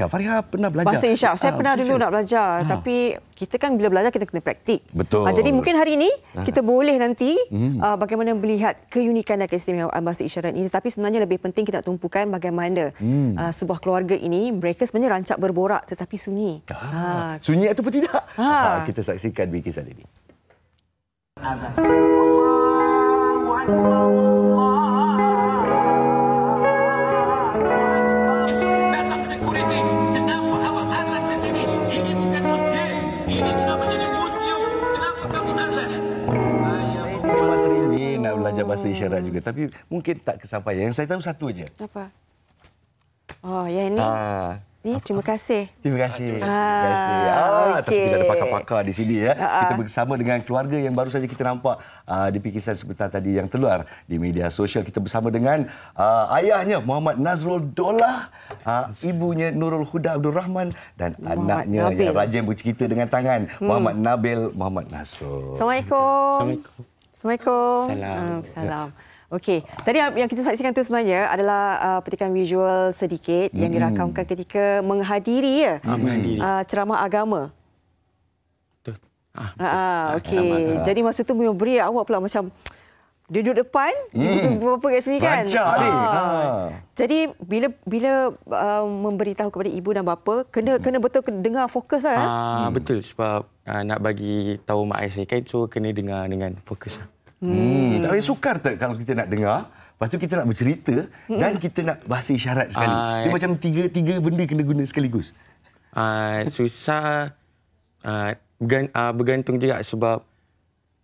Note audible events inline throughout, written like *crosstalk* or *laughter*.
Ya, Fariha pernah belajar. Bahasa Isyak. Saya ha, pernah dulu nak belajar. Ha. Tapi kita kan bila belajar, kita kena praktik. Betul. Ha, jadi mungkin hari ini, ha. kita boleh nanti hmm. uh, bagaimana melihat keunikan dan keistimewaan bahasa isyarat ini. Tapi sebenarnya lebih penting kita nak tumpukan bagaimana hmm. uh, sebuah keluarga ini, mereka sebenarnya rancak berborak tetapi sunyi. Ha. Ha. Sunyi ataupun tidak? Ha. Ha. Kita saksikan bikisan ini. Allah, Allah, Allah. bahasa hmm. isyarat juga tapi mungkin tak kesampaian. Yang saya tahu satu aja. Apa? Oh, ya ini. Ah. Ni, terima kasih. Apa, terima kasih. Terima kasih. Ah, terima ah, kasih. ah okay. tapi kita ada pakar-pakar di sini ya. Ah, ah, kita bersama dengan keluarga yang baru saja kita nampak ah, di pikisan sebentar tadi yang keluar di media sosial kita bersama dengan ah, ayahnya Muhammad Nazrul Dola, ah, ibunya Nurul Huda Abdul Rahman dan Muhammad anaknya Nabil. yang rajin bercerita dengan tangan hmm. Muhammad Nabil Muhammad Nazrul. Assalamualaikum. Assalamualaikum. Assalamualaikum. Assalamualaikum. Ah, okey, tadi yang kita saksikan tu sebenarnya adalah uh, petikan visual sedikit yang dirakamkan ketika menghadiri ya uh, ceramah agama. Betul. Ah, ah okey. Jadi masa tu memberi awak pula macam dia duduk depan, hmm. *laughs* berapa kat sini kan? Bajak ni. Ha. Jadi bila bila uh, memberitahu kepada ibu dan bapa, kena kena betul kena dengar fokus lah. Eh? Ah, hmm. betul sebab uh, nak bagi tahu mak ayah saya kan so kena dengar dengan fokus lah. Hmm. hmm. Tak payah sukar tak kalau kita nak dengar Lepas tu kita nak bercerita dan kita nak bahasa isyarat sekali. Uh, Dia eh. macam tiga-tiga benda kena guna sekaligus. Uh, susah uh, bergantung juga sebab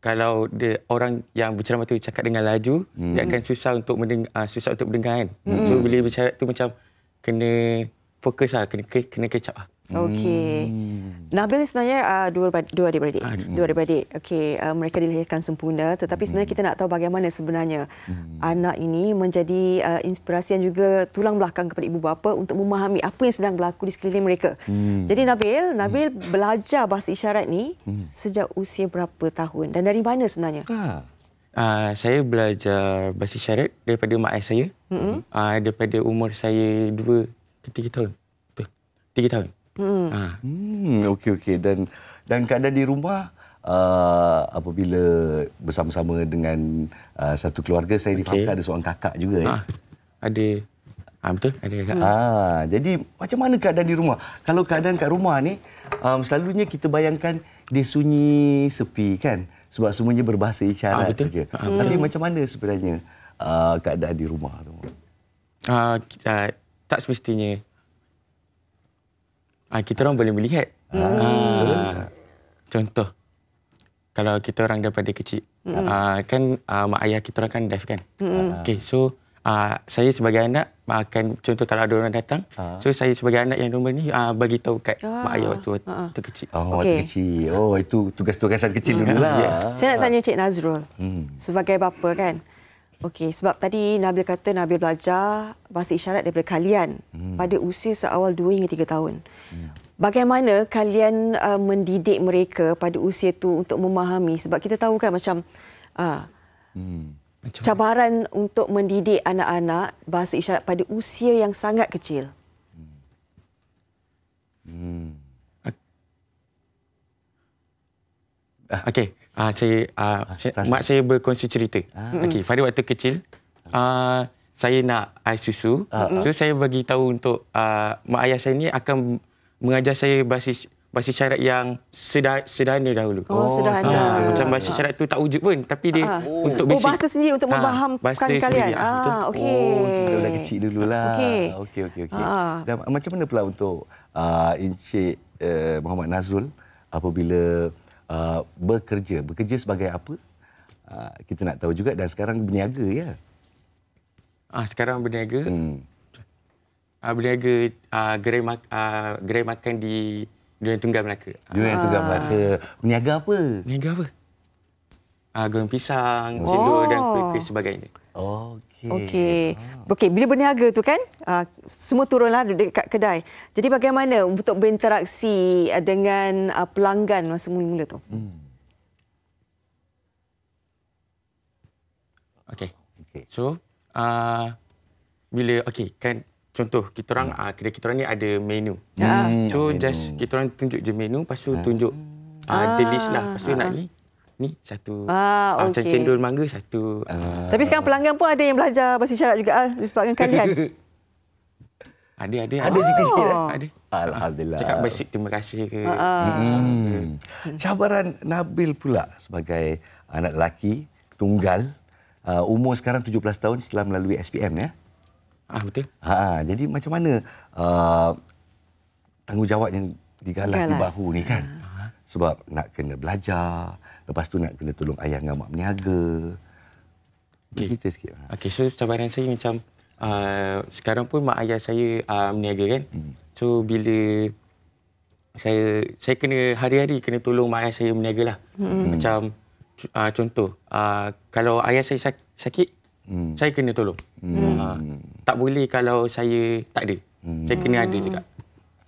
kalau dia orang yang bercerama tu cakap dengan laju hmm. dia akan susah untuk mendengar uh, susah untuk mendengar kan. Hmm. So bila bercerama tu macam kena fokus lah, kena kena kecap lah. Okey. Hmm. Nabil sebenarnya uh, dua dua adik-beradik. Dua adik-beradik. Okey, uh, mereka dilahirkan sempurna tetapi hmm. sebenarnya kita nak tahu bagaimana sebenarnya hmm. anak ini menjadi uh, inspirasi dan juga tulang belakang kepada ibu bapa untuk memahami apa yang sedang berlaku di sekeliling mereka. Hmm. Jadi Nabil, Nabil hmm. belajar bahasa isyarat ni hmm. sejak usia berapa tahun dan dari mana sebenarnya? Ha. Uh, saya belajar bahasa isyarat daripada mak ayah saya. Hmm. Uh, daripada umur saya 2 ke 3 tahun. Betul. 3 tahun. Hmm. Ah. Hmm, okey okey dan dan keadaan di rumah uh, apabila bersama-sama dengan uh, satu keluarga saya okay. difahamkan ada seorang kakak juga ya. Ha. Eh. Ah. Ada Ha, betul? Ada kakak. Ha, jadi macam mana keadaan di rumah? Kalau keadaan kat rumah ni, um, selalunya kita bayangkan dia sunyi, sepi kan? Sebab semuanya berbahasa isyarat ha, saja. Ha, Tapi betul. macam mana sebenarnya uh, keadaan di rumah tu? Ha, kita, tak semestinya Ah kita orang boleh melihat. Hmm. Ah, contoh kalau kita orang daripada kecil hmm. ah, kan ah, mak ayah kita orang kan deaf kan. Hmm. Ah. Okay, so ah, saya sebagai anak akan contoh kalau ada orang datang ah. so saya sebagai anak yang normal ni ah, bagi tahu kat ah. mak ayah waktu, ah. waktu kecil. Oh okay. waktu kecil. Oh itu tugas-tugasan kecil hmm. lah. *laughs* Yeah. Saya nak ah. tanya Cik Nazrul. Hmm. Sebagai bapa kan. Okey, sebab tadi Nabil kata Nabil belajar bahasa isyarat daripada kalian hmm. pada usia seawal 2 hingga 3 tahun. Hmm. Bagaimana kalian uh, mendidik mereka pada usia itu untuk memahami sebab kita tahu kan macam uh, hmm. cabaran untuk mendidik anak-anak bahasa isyarat pada usia yang sangat kecil. Hmm. Hmm. Okey. Ah uh, saya, uh, saya mak saya berkongsi cerita. Ah. Okey, pada waktu kecil uh, saya nak air susu. Uh, uh. So saya bagi tahu untuk uh, mak ayah saya ni akan mengajar saya bahasa bahasa syarat yang sedar, sederhana dahulu. Oh, oh sederhana. Ya, ya. macam bahasa syarat tu tak wujud pun tapi dia uh. untuk oh, basic. Oh, bahasa sendiri untuk memahamkan ha, kalian. Ah, ha, okey. Oh, dah kecil dululah. Okey, Okay. okay, okay, okay. Uh. Dan macam mana pula untuk uh, Encik uh, Muhammad Nazrul apabila uh, bekerja. Bekerja sebagai apa? Uh, kita nak tahu juga dan sekarang berniaga ya. Ah sekarang berniaga. Hmm. Ah berniaga ah, gerai mak, ah, gerai makan di Durian Tunggal Melaka. Durian Tunggal ah. Melaka. Berniaga apa? Berniaga apa? Ah goreng pisang, oh. dan kuih-kuih sebagainya. Oh. Okey. Okey. Okey, bila berniaga tu kan, uh, semua turunlah dekat kedai. Jadi bagaimana untuk berinteraksi uh, dengan uh, pelanggan masa mula-mula tu? Hmm. Okey. Okay. So, uh, bila okey kan contoh kita orang hmm. uh, kedai kita orang ni ada menu. Hmm. So just kita orang tunjuk je menu, lepas tu hmm. tunjuk uh, ah. the list lah, lepas ah. nak ni ni satu ah, okay. Ah, macam cendol mangga satu ah. tapi sekarang pelanggan pun ada yang belajar bahasa isyarat juga ah, disebabkan kalian *laughs* ada ada ada ah. sikit-sikit oh. eh? ada alhamdulillah cakap basic terima kasih ke ah. ah. Hmm. hmm. cabaran Nabil pula sebagai anak lelaki tunggal uh, umur sekarang 17 tahun setelah melalui SPM ya ah betul ha, ha. jadi macam mana uh, tanggungjawab yang digalas, digalas di bahu ni kan ah sebab nak kena belajar lepas tu nak kena tolong ayah dengan mak berniaga okay. cerita sikit ah. okay, so cabaran saya macam uh, sekarang pun mak ayah saya ah, berniaga uh, kan hmm. so bila saya saya kena hari-hari kena tolong mak ayah saya berniaga lah hmm. hmm. macam uh, contoh uh, kalau ayah saya sakit hmm. saya kena tolong hmm. uh, tak boleh kalau saya tak ada hmm. saya kena ada juga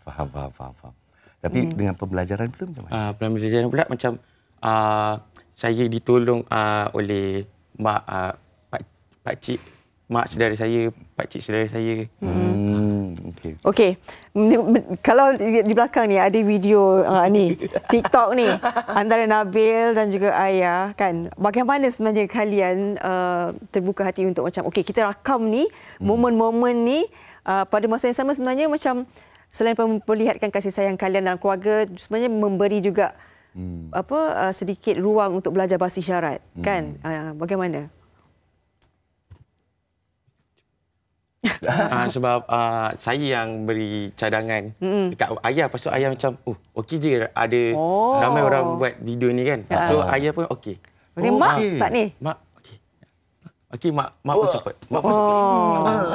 faham faham faham, faham. Tapi hmm. dengan pembelajaran pula macam mana? Uh, pembelajaran pula macam uh, saya ditolong uh, oleh mak uh, pak pak cik mak saudara saya, pak cik saudara saya. Hmm. Okey. Okay. Kalau di belakang ni ada video uh, ni TikTok ni antara Nabil dan juga ayah kan. Bagaimana sebenarnya kalian uh, terbuka hati untuk macam okey kita rakam ni hmm. momen-momen ni uh, pada masa yang sama sebenarnya macam selain memperlihatkan kasih sayang kalian dalam keluarga sebenarnya memberi juga hmm. apa uh, sedikit ruang untuk belajar bahasa isyarat hmm. kan uh, bagaimana uh, sebab uh, saya yang beri cadangan mm-hmm. dekat ayah pasal ayah macam oh okey je ada oh. ramai orang buat video ni kan yeah. so uh. ayah pun okey boleh oh, mak okay. tak ni mak Okey okey mak mak oh. pun support. Mak oh. pun support. Oh.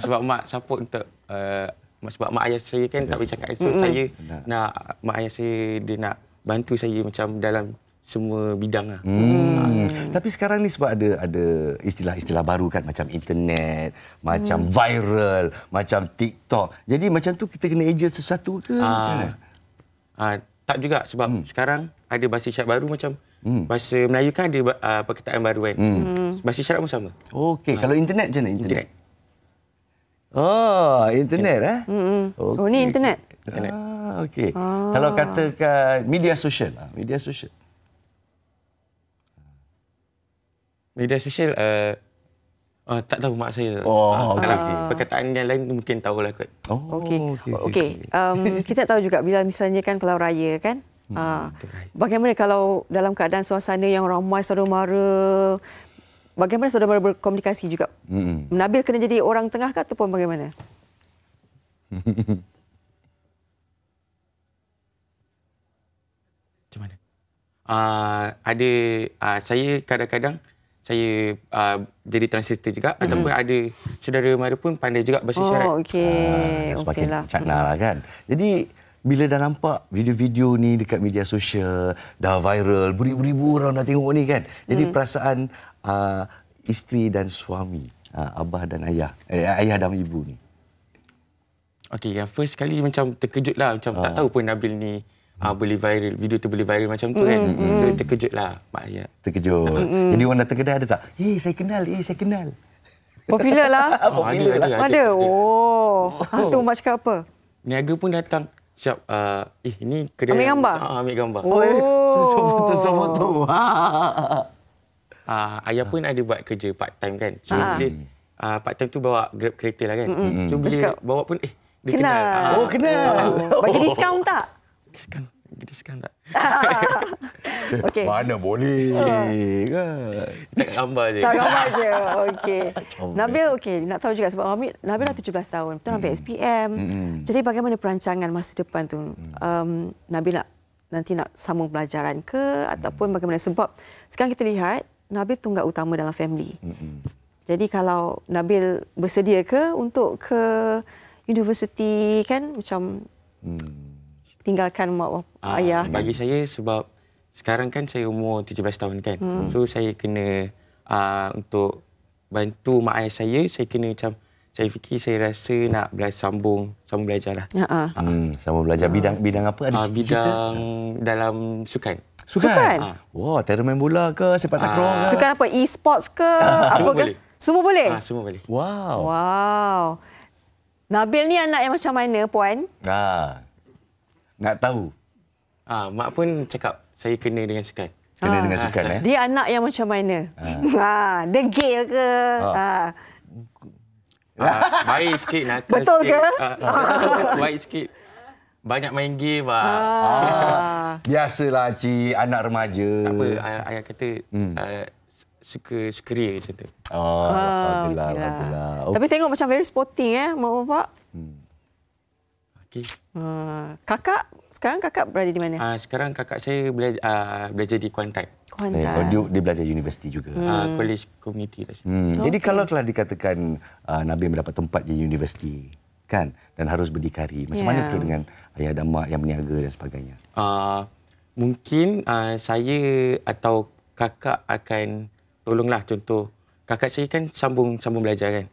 Sebab mak support untuk uh, sebab mak ayah saya kan yes. tak boleh cakap so mm-hmm. saya nak. nak mak ayah saya dia nak bantu saya macam dalam semua bidang lah. Hmm. Ha. Tapi sekarang ni sebab ada ada istilah-istilah baru kan macam internet, macam hmm. viral, macam TikTok. Jadi macam tu kita kena eja sesuatu ke ha. macam mana? Ha. tak juga sebab hmm. sekarang ada bahasa isyarat baru macam hmm. bahasa Melayu kan ada uh, perkataan baru kan. Hmm. Bahasa isyarat pun sama. Okey, ha. kalau internet macam mana internet? internet. Oh, internet eh? Mm-hmm. Okay. Oh, ni internet. Internet. Ah, okey. Ah. Kalau katakan media sosial. Ah, media sosial. Media sosial, uh, uh, tak tahu mak saya. Oh, uh, okay. Kalau perkataan yang lain mungkin tahulah kot. Oh, okey. Okay. Okay. Okay. Um, *laughs* kita tahu juga bila misalnya kan kalau raya kan, Ha, bagaimana kalau dalam keadaan suasana yang ramai, saudara-mara, bagaimana saudara berkomunikasi juga? Hmm. Nabil kena jadi orang tengah ke ataupun bagaimana? *laughs* Macam mana? Uh, ada uh, saya kadang-kadang saya uh, jadi translator juga hmm. ataupun ada saudara mara pun pandai juga bahasa isyarat. Oh, okey. Uh, okay lah. lah kan. Jadi bila dah nampak video-video ni dekat media sosial dah viral beribu-ribu orang dah tengok ni kan jadi hmm. perasaan uh, isteri dan suami uh, abah dan ayah eh, ayah dan ibu ni okey yang first kali macam terkejut lah macam uh. tak ah. tahu pun Nabil ni uh, boleh viral video tu boleh viral macam tu hmm, kan mm-hmm. so hmm. terkejut lah mak ayah terkejut mm-hmm. jadi orang datang kedai ada tak eh hey, saya kenal eh hey, saya kenal popular lah oh, *laughs* popular ada, lah ada, ada. ada. oh, oh. Ha, tu mak cakap apa Niaga pun datang siap uh, eh ini kedai ambil gambar ah, ambil gambar oh so foto so foto ayah pun ada buat kerja part time kan so ah. dia uh, ah, part time tu bawa grab kereta lah kan Mm-mm. so bila bawa pun eh dia kenal, kenal. Ah. oh kenal oh. bagi diskaun tak diskaun jadi sekarang tak. *laughs* okay. Mana boleh. Kan? Tak gambar je. Tak gambar je. Okay. *laughs* Nabil, okey. nak tahu juga sebab Mami, Nabil dah 17 tahun. Betul ambil SPM. Hmm. Hmm. Jadi bagaimana perancangan masa depan tu? Um, Nabil nak nanti nak sambung pelajaran ke? Ataupun hmm. bagaimana? Sebab sekarang kita lihat Nabil tunggak utama dalam family. Jadi kalau Nabil bersedia ke untuk ke universiti kan? Macam tinggalkan mak uh, ayah. Bagi saya sebab sekarang kan saya umur 17 tahun kan. Hmm. So saya kena uh, untuk bantu mak ayah saya, saya kena macam saya fikir saya rasa nak belajar sambung, sambung belajar lah. uh uh Hmm, sambung belajar bidang uh bidang apa ada uh, Bidang cita? dalam sukan. Sukan? sukan? Uh. Wah, terer main bola ke, sepak takraw uh. ke? Sukan apa? E-sports ke? Uh-huh. Semua, ke? Boleh. semua boleh. Uh, Semua boleh. Wow. Wow. Nabil ni anak yang macam mana, Puan? Ah. Uh nak tahu. ha, mak pun cakap saya kena dengan sukan. Kena ha. dengan sukan eh. Dia anak yang macam mana? Ha, ha. degil ke? Ha. ha. Uh, baik sikit nak *laughs* Betul ke? Uh, *laughs* baik sikit. Banyak main game ah. Biasalah ci anak remaja. apa ayah, ayah kata hmm. uh, suka skrie macam tu. Oh, alhamdulillah, lah. alhamdulillah. Okay. Tapi tengok macam very sporting eh, mak bapak. Okey. Uh, kakak sekarang kakak berada di mana? Uh, sekarang kakak saya bela- uh, belajar di Kuantan. Kuantan. Eh, oh, dia, dia belajar universiti juga. Hmm. Uh, college Community. Lah. Hmm. Okay. Jadi kalau telah dikatakan uh, Nabi mendapat tempat di universiti kan dan harus berdikari. Macam yeah. mana ya. tu dengan ayah dan mak yang berniaga dan sebagainya? Uh, mungkin uh, saya atau kakak akan tolonglah contoh kakak saya kan sambung sambung belajar kan.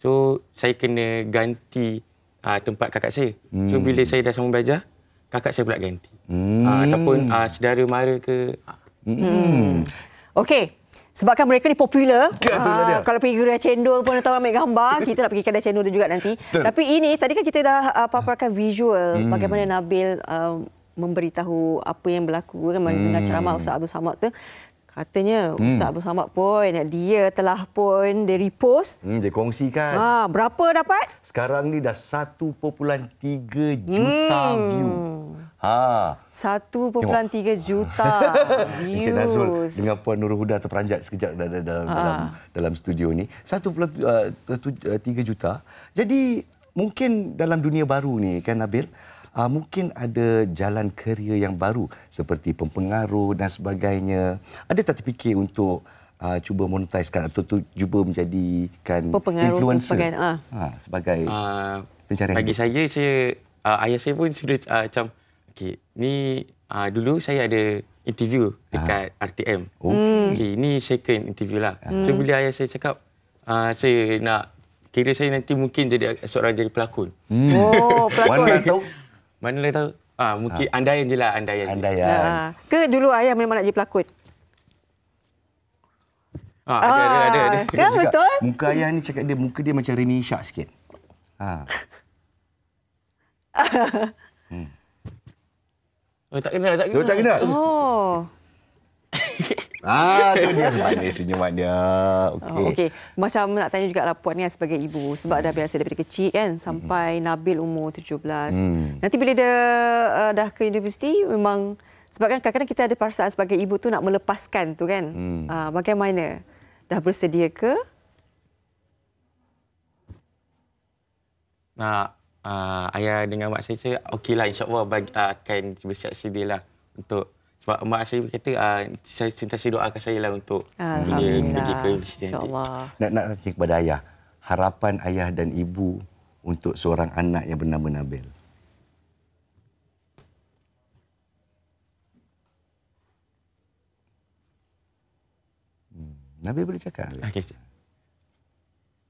So saya kena ganti uh, tempat kakak saya. Hmm. So bila saya dah sama belajar, kakak saya pula ganti. Hmm. Uh, ataupun uh, saudara mara ke. Hmm. hmm. Okey. Sebabkan mereka ni popular. Ya, *laughs* uh, kalau pergi gerai cendol pun atau ambil gambar, *laughs* kita nak pergi kedai cendol tu juga nanti. Betul. Tapi ini tadi kan kita dah uh, paparkan visual hmm. bagaimana Nabil uh, memberitahu apa yang berlaku kan hmm. dengan ceramah Ustaz Abdul Samad tu. Katanya hmm. Ustaz Abdul Samad pun eh, dia telah pun dia repost. Hmm, dia kongsikan. Ha, berapa dapat? Sekarang ni dah 1.3 juta hmm. view. Ha. 1.3 Tengok. juta *laughs* views. Encik Nazul dengan Puan Nur Huda terperanjat sekejap dalam, ha. dalam, dalam studio ni. 1.3 eh, eh, juta. Jadi mungkin dalam dunia baru ni kan Nabil uh, mungkin ada jalan kerja yang baru seperti pempengaruh dan sebagainya. Ada tak terfikir untuk uh, cuba monetizekan atau tu, cuba menjadikan influencer sebagai, uh. ha, sebagai uh, pencarian? Bagi hidup. saya, saya uh, ayah saya pun sudah uh, macam, okay, ni uh, dulu saya ada interview dekat ha. RTM. Oh. Hmm. Okay. Okay, ni second interview lah. Ha. So, bila ayah saya cakap, uh, saya nak kira saya nanti mungkin jadi seorang jadi pelakon. Hmm. Oh, pelakon. Wanda tahu mana lagi tahu? Ah, mungkin ha. andaian je lah. Andaian. andaian. Ha. Ke dulu ayah memang nak jadi pelakon? Ha, ada, ah. ada, ada, ada. Kan cakap, betul? Muka ayah ni cakap dia, muka dia macam Remy Shark sikit. Ha. *laughs* hmm. Oh, tak kenal, tak kenal. Oh, tak kenal. Oh. Ah, tu dia Isteri senyuman dia. Oh, okey. okay. Macam nak tanya juga lah Puan ni sebagai ibu. Sebab mm. dah biasa daripada kecil kan sampai mm. Nabil umur 17. Mm. Nanti bila dia uh, dah ke universiti memang sebab kan kadang-kadang kita ada perasaan sebagai ibu tu nak melepaskan tu kan. Mm. Uh, bagaimana? Dah bersedia ke? Nah, uh, ayah dengan mak saya, saya okeylah insyaAllah ah, akan bersiap sedia lah untuk mak, mak saya kata ah, saya sentiasa doakan saya lah untuk dia pergi ke universiti nanti. Nak nak tanya kepada ayah, harapan ayah dan ibu untuk seorang anak yang bernama Nabil. Hmm, Nabi boleh cakap. Okey.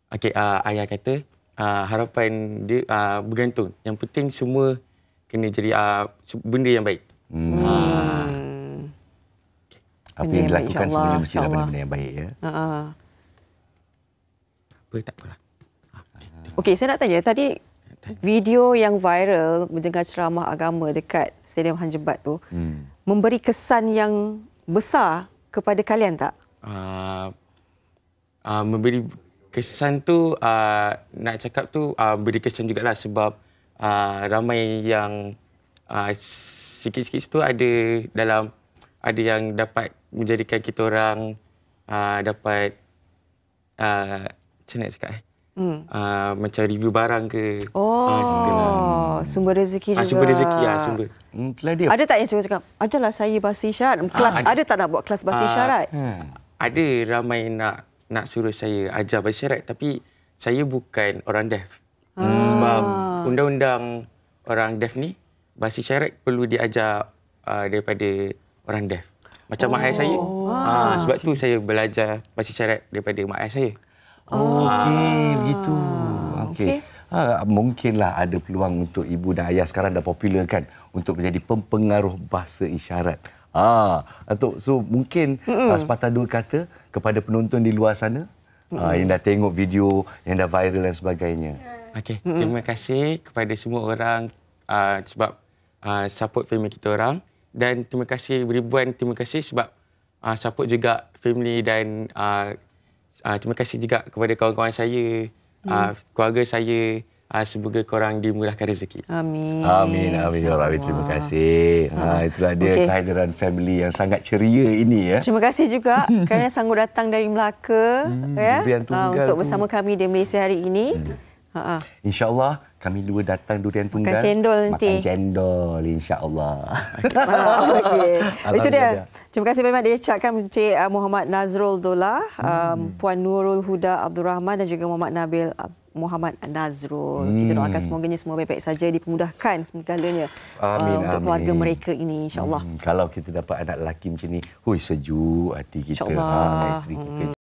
Okey, uh, ayah kata uh, harapan dia uh, bergantung. Yang penting semua kena jadi uh, benda yang baik. Hmm. Uh, apa yang dilakukan sebenarnya mestilah benda-benda yang baik ya. Ha. Apa tak apalah. Ah. Okey, saya nak tanya tadi video yang viral dengan ceramah agama dekat Stadium Han Jebat tu hmm. memberi kesan yang besar kepada kalian tak? Uh, uh, memberi kesan tu uh, nak cakap tu uh, beri kesan lah sebab uh, ramai yang uh, sikit-sikit situ ada dalam ada yang dapat menjadikan kita orang uh, dapat uh, macam nak cakap eh? Hmm. Uh, macam review barang ke. Oh, uh, hmm. sumber rezeki juga. sumber rezeki, ya, sumber. Hmm, dia. Ada tak yang cakap, cakap ajalah saya bahasa isyarat. Kelas, uh, ada. ada. tak nak buat kelas bahasa uh, isyarat? Uh, ha. ada ramai nak nak suruh saya ajar bahasa isyarat. Tapi saya bukan orang deaf. Hmm. Sebab undang-undang orang deaf ni, bahasa isyarat perlu diajar uh, daripada orang deaf. Macam oh. mak ayah saya. Ha, sebab okay. tu saya belajar bahasa isyarat daripada mak ayah saya. Oh, ha. Okey, begitu. Okey. Okay. Ha, mungkinlah ada peluang untuk ibu dan ayah sekarang dah popular kan untuk menjadi pempengaruh bahasa isyarat. Ha, so mungkin uh, sepatah dua kata kepada penonton di luar sana uh, yang dah tengok video, yang dah viral dan sebagainya. Okey, terima kasih kepada semua orang uh, sebab uh, support family kita orang dan terima kasih ribuan terima kasih sebab uh, support juga family dan uh, uh, terima kasih juga kepada kawan-kawan saya hmm. uh, keluarga saya uh, semoga korang dimurahkan rezeki amin amin amin ya Rabbi. terima kasih ha itulah dia okay. kehadiran family yang sangat ceria ini ya terima kasih juga *laughs* kerana sanggup datang dari Melaka hmm, ya uh, untuk tu. bersama kami di Malaysia hari ini hmm. Uh-huh. InsyaAllah kami dua datang durian tunggal. Makan cendol nanti. Makan cendol insyaAllah. okay. Ah, *laughs* Itu dia. Terima kasih banyak dia cakapkan Encik ah, Muhammad Nazrul Dola, ah, hmm. um, Puan Nurul Huda Abdul Rahman dan juga Muhammad Nabil Muhammad Nazrul. Hmm. Kita doakan semoga semua baik-baik saja dipermudahkan segalanya amin, untuk amin. keluarga mereka ini insyaAllah. Hmm. Kalau kita dapat anak lelaki macam ni, hui sejuk hati kita. InsyaAllah. Ha,